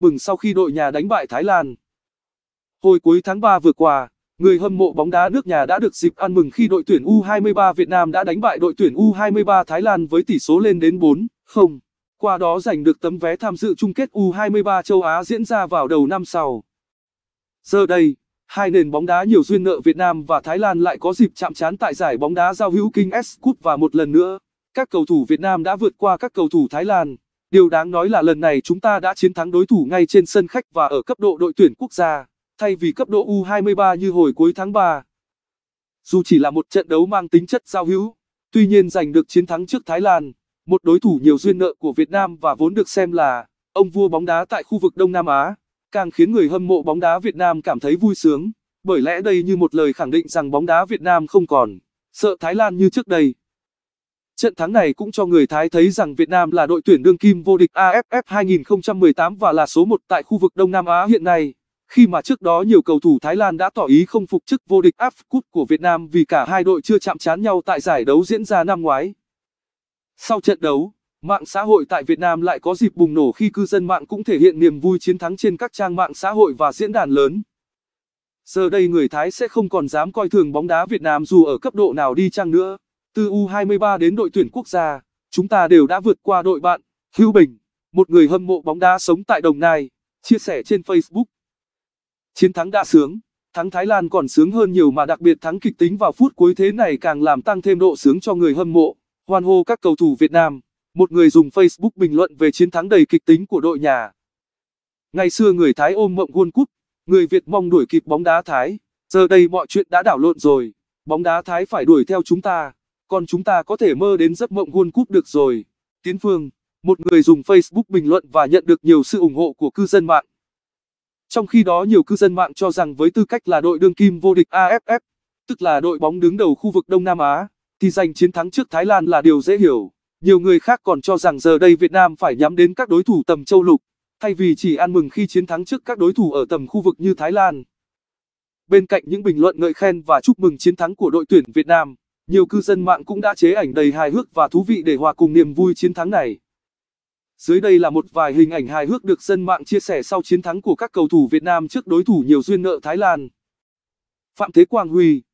bừng sau khi đội nhà đánh bại Thái Lan. Hồi cuối tháng 3 vừa qua, người hâm mộ bóng đá nước nhà đã được dịp ăn mừng khi đội tuyển U23 Việt Nam đã đánh bại đội tuyển U23 Thái Lan với tỷ số lên đến 4-0. Qua đó giành được tấm vé tham dự chung kết U23 châu Á diễn ra vào đầu năm sau. Giờ đây, hai nền bóng đá nhiều duyên nợ Việt Nam và Thái Lan lại có dịp chạm trán tại giải bóng đá giao hữu King S Cup và một lần nữa, các cầu thủ Việt Nam đã vượt qua các cầu thủ Thái Lan. Điều đáng nói là lần này chúng ta đã chiến thắng đối thủ ngay trên sân khách và ở cấp độ đội tuyển quốc gia, thay vì cấp độ U23 như hồi cuối tháng 3. Dù chỉ là một trận đấu mang tính chất giao hữu, tuy nhiên giành được chiến thắng trước Thái Lan, một đối thủ nhiều duyên nợ của Việt Nam và vốn được xem là ông vua bóng đá tại khu vực Đông Nam Á, càng khiến người hâm mộ bóng đá Việt Nam cảm thấy vui sướng, bởi lẽ đây như một lời khẳng định rằng bóng đá Việt Nam không còn sợ Thái Lan như trước đây. Trận thắng này cũng cho người Thái thấy rằng Việt Nam là đội tuyển đương kim vô địch AFF 2018 và là số 1 tại khu vực Đông Nam Á hiện nay. Khi mà trước đó nhiều cầu thủ Thái Lan đã tỏ ý không phục chức vô địch AFF Cup của Việt Nam vì cả hai đội chưa chạm trán nhau tại giải đấu diễn ra năm ngoái. Sau trận đấu, mạng xã hội tại Việt Nam lại có dịp bùng nổ khi cư dân mạng cũng thể hiện niềm vui chiến thắng trên các trang mạng xã hội và diễn đàn lớn. Giờ đây người Thái sẽ không còn dám coi thường bóng đá Việt Nam dù ở cấp độ nào đi chăng nữa. Từ U23 đến đội tuyển quốc gia, chúng ta đều đã vượt qua đội bạn. Hữu Bình, một người hâm mộ bóng đá sống tại Đồng Nai, chia sẻ trên Facebook. Chiến thắng đã sướng, thắng Thái Lan còn sướng hơn nhiều mà đặc biệt thắng kịch tính vào phút cuối thế này càng làm tăng thêm độ sướng cho người hâm mộ. Hoan hô các cầu thủ Việt Nam, một người dùng Facebook bình luận về chiến thắng đầy kịch tính của đội nhà. Ngày xưa người Thái ôm mộng World Cup, người Việt mong đuổi kịp bóng đá Thái, giờ đây mọi chuyện đã đảo lộn rồi, bóng đá Thái phải đuổi theo chúng ta còn chúng ta có thể mơ đến giấc mộng World Cup được rồi. Tiến Phương, một người dùng Facebook bình luận và nhận được nhiều sự ủng hộ của cư dân mạng. Trong khi đó nhiều cư dân mạng cho rằng với tư cách là đội đương kim vô địch AFF, tức là đội bóng đứng đầu khu vực Đông Nam Á, thì giành chiến thắng trước Thái Lan là điều dễ hiểu. Nhiều người khác còn cho rằng giờ đây Việt Nam phải nhắm đến các đối thủ tầm châu lục, thay vì chỉ ăn mừng khi chiến thắng trước các đối thủ ở tầm khu vực như Thái Lan. Bên cạnh những bình luận ngợi khen và chúc mừng chiến thắng của đội tuyển Việt Nam, nhiều cư dân mạng cũng đã chế ảnh đầy hài hước và thú vị để hòa cùng niềm vui chiến thắng này. Dưới đây là một vài hình ảnh hài hước được dân mạng chia sẻ sau chiến thắng của các cầu thủ Việt Nam trước đối thủ nhiều duyên nợ Thái Lan. Phạm Thế Quang Huy